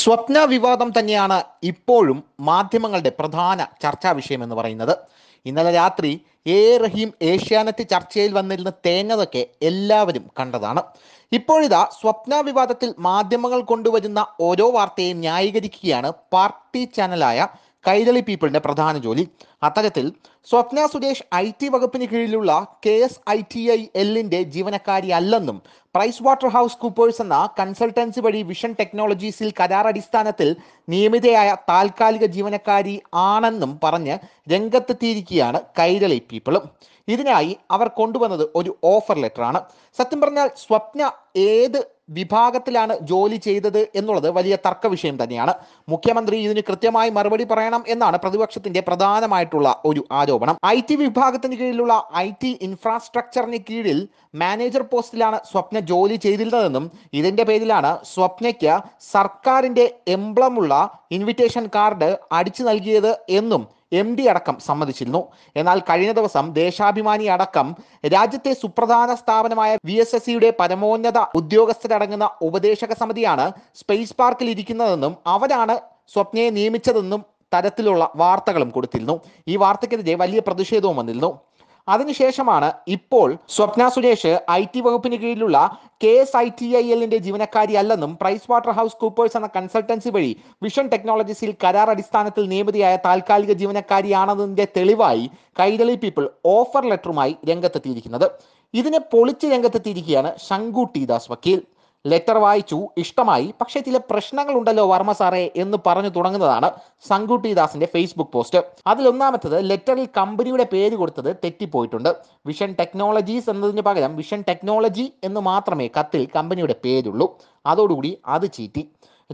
സ്വപ്ന വിവാദം തന്നെയാണ് ഇപ്പോഴും മാധ്യമങ്ങളുടെ പ്രധാന ചർച്ചാ വിഷയം എന്ന് പറയുന്നത് ഇന്നലെ രാത്രി എ റഹീം ഏഷ്യാനെറ്റ് ചർച്ചയിൽ വന്നിരുന്ന തേഞ്ഞതൊക്കെ എല്ലാവരും കണ്ടതാണ് ഇപ്പോഴിതാ സ്വപ്ന വിവാദത്തിൽ മാധ്യമങ്ങൾ കൊണ്ടുവരുന്ന ഓരോ വാർത്തയെയും ന്യായീകരിക്കുകയാണ് പാർട്ടി ചാനലായ കൈരളി പീപ്പിളിന്റെ പ്രധാന ജോലി അത്തരത്തിൽ സ്വപ്ന സുരേഷ് ഐ ടി വകുപ്പിന് കീഴിലുള്ള K S I T I എല്ലിന്റെ ജീവനക്കാരിയല്ലെന്നും പ്രൈസ് വാട്ടർ ഹൗസ് കൂപ്പേഴ്സ് എന്ന കൺസൾട്ടൻസി വഴി വിഷൻ ടെക്നോളജീസിൽ കരാർ അടിസ്ഥാനത്തിൽ നിയമിതയായ താൽക്കാലിക ജീവനക്കാരി ആണെന്നും പറഞ്ഞ് രംഗത്തെത്തിയിരിക്കുകയാണ് കൈരളി പീപ്പിളും ഇതിനായി അവർ കൊണ്ടുവന്നത് ഒരു ഓഫർ ലെറ്റർ ആണ് സത്യം പറഞ്ഞാൽ സ്വപ്ന ഏത് വിഭാഗത്തിലാണ് ജോലി ചെയ്തത് എന്നുള്ളത് വലിയ തർക്ക വിഷയം തന്നെയാണ് മുഖ്യമന്ത്രി ഇതിന് കൃത്യമായി മറുപടി പറയണം എന്നാണ് പ്രതിപക്ഷത്തിന്റെ പ്രധാനമായിട്ടുള്ള ഒരു ആരോപണം ഐ ടി വിഭാഗത്തിന് കീഴിലുള്ള ഐ ടി ഇൻഫ്രാസ്ട്രക്ചറിന് കീഴിൽ മാനേജർ പോസ്റ്റിലാണ് സ്വപ്ന ജോലി ചെയ്തിരുന്നതെന്നും ഇതിന്റെ പേരിലാണ് സ്വപ്നയ്ക്ക് സർക്കാരിന്റെ എംബ്ലമുള്ള ഇൻവിറ്റേഷൻ കാർഡ് അടിച്ചു നൽകിയത് എന്നും എം ഡി അടക്കം സമ്മതിച്ചിരുന്നു എന്നാൽ കഴിഞ്ഞ ദിവസം ദേശാഭിമാനി അടക്കം രാജ്യത്തെ സുപ്രധാന സ്ഥാപനമായ വി എസ് എസ് സിയുടെ പരമോന്നത ഉദ്യോഗസ്ഥരടങ്ങുന്ന ഉപദേശക സമിതിയാണ് സ്പേസ് പാർക്കിൽ ഇരിക്കുന്നതെന്നും അവരാണ് സ്വപ്നയെ നിയമിച്ചതെന്നും തരത്തിലുള്ള വാർത്തകളും കൊടുത്തിരുന്നു ഈ വാർത്തയ്ക്കെതിരെ വലിയ പ്രതിഷേധവും വന്നിരുന്നു അതിനുശേഷമാണ് ഇപ്പോൾ സ്വപ്ന സുരേഷ് ഐ ടി വകുപ്പിന് കീഴിലുള്ള K S I T I എല്ലിന്റെ ജീവനക്കാരി അല്ലെന്നും പ്രൈസ് വാട്ടർ ഹൗസ് കൂപ്പേഴ്സ് എന്ന കൺസൾട്ടൻസി വഴി വിഷൻ ടെക്നോളജീസിൽ കരാർ അടിസ്ഥാനത്തിൽ നിയമിതിയായ താൽക്കാലിക ജീവനക്കാരിയാണെന്നതിന്റെ തെളിവായി കൈരളി പീപ്പിൾ ഓഫർ ലെറ്ററുമായി രംഗത്തെത്തിയിരിക്കുന്നത് ഇതിനെ പൊളിച്ച് രംഗത്തെത്തിയിരിക്കുകയാണ് ശങ്കു ടി ദാസ് വക്കീൽ ലെറ്റർ വായിച്ചു ഇഷ്ടമായി പക്ഷേ ചില പ്രശ്നങ്ങളുണ്ടല്ലോ വർമ്മ സാറേ എന്ന് പറഞ്ഞു തുടങ്ങുന്നതാണ് സങ്കുട്ടി ദാസിന്റെ ഫേസ്ബുക്ക് പോസ്റ്റ് അതിലൊന്നാമത്തത് ലെറ്ററിൽ കമ്പനിയുടെ പേര് കൊടുത്തത് തെറ്റിപ്പോയിട്ടുണ്ട് വിഷൻ ടെക്നോളജീസ് എന്നതിന് പകരം വിഷൻ ടെക്നോളജി എന്ന് മാത്രമേ കത്തിൽ കമ്പനിയുടെ പേരുള്ളൂ അതോടുകൂടി അത് ചീറ്റി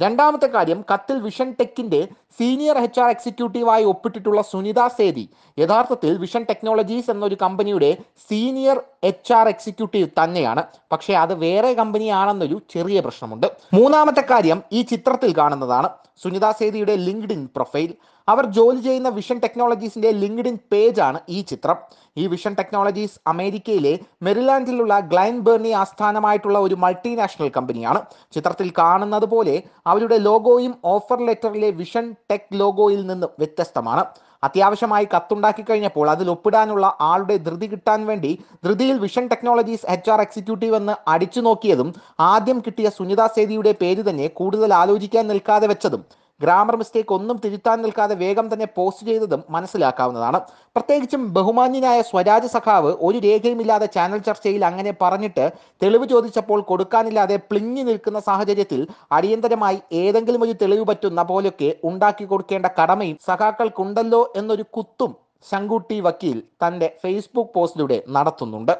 രണ്ടാമത്തെ കാര്യം കത്തിൽ വിഷൻ ടെക്കിന്റെ സീനിയർ എച്ച് ആർ എക്സിക്യൂട്ടീവായി ഒപ്പിട്ടിട്ടുള്ള സുനിത സേതി യഥാർത്ഥത്തിൽ വിഷൻ ടെക്നോളജീസ് എന്നൊരു കമ്പനിയുടെ സീനിയർ എച്ച് ആർ എക്സിക്യൂട്ടീവ് തന്നെയാണ് പക്ഷേ അത് വേറെ കമ്പനിയാണെന്നൊരു ചെറിയ പ്രശ്നമുണ്ട് മൂന്നാമത്തെ കാര്യം ഈ ചിത്രത്തിൽ കാണുന്നതാണ് സുനിത സേതിയുടെ ലിങ്ക്ഡ് ഇൻ പ്രൊഫൈൽ അവർ ജോലി ചെയ്യുന്ന വിഷൻ ടെക്നോളജീസിന്റെ ലിങ്ക്ഡ് ഇൻ പേജാണ് ഈ ചിത്രം ഈ വിഷൻ ടെക്നോളജീസ് അമേരിക്കയിലെ മെറിലാൻഡിലുള്ള ഗ്ലൈൻ ബേർണി ആസ്ഥാനമായിട്ടുള്ള ഒരു മൾട്ടിനാഷണൽ കമ്പനിയാണ് ചിത്രത്തിൽ കാണുന്നത് പോലെ അവരുടെ ലോഗോയും ഓഫർ ലെറ്ററിലെ വിഷൻ ടെക് ലോഗോയിൽ നിന്ന് വ്യത്യസ്തമാണ് അത്യാവശ്യമായി കത്തുണ്ടാക്കി കഴിഞ്ഞപ്പോൾ അതിൽ ഒപ്പിടാനുള്ള ആളുടെ ധൃതി കിട്ടാൻ വേണ്ടി ധൃതിയിൽ Vision Technologies H R executive എന്ന് അടിച്ചു നോക്കിയതും ആദ്യം കിട്ടിയ സുനിത സേതിയുടെ പേര് തന്നെ കൂടുതൽ ആലോചിക്കാൻ നിൽക്കാതെ വെച്ചതും ഗ്രാമർ മിസ്റ്റേക്ക് ഒന്നും തിരുത്താൻ നിൽക്കാതെ വേഗം തന്നെ പോസ്റ്റ് ചെയ്തതും മനസ്സിലാക്കാവുന്നതാണ് പ്രത്യേകിച്ചും ബഹുമാന്യനായ സ്വരാജ് സഖാവ് ഒരു രേഖയുമില്ലാതെ ചാനൽ ചർച്ചയിൽ അങ്ങനെ പറഞ്ഞിട്ട് തെളിവ് ചോദിച്ചപ്പോൾ കൊടുക്കാനില്ലാതെ പ്ലിഞ്ഞു നിൽക്കുന്ന സാഹചര്യത്തിൽ അടിയന്തരമായി ഏതെങ്കിലും ഒരു തെളിവ് പറ്റുന്ന പോലെയൊക്കെ ഉണ്ടാക്കി കൊടുക്കേണ്ട കടമയും സഖാക്കൾക്കുണ്ടല്ലോ എന്നൊരു കുത്തും ശങ്കുട്ടി വക്കീൽ തന്റെ ഫേസ്ബുക്ക് പോസ്റ്റിലൂടെ നടത്തുന്നുണ്ട്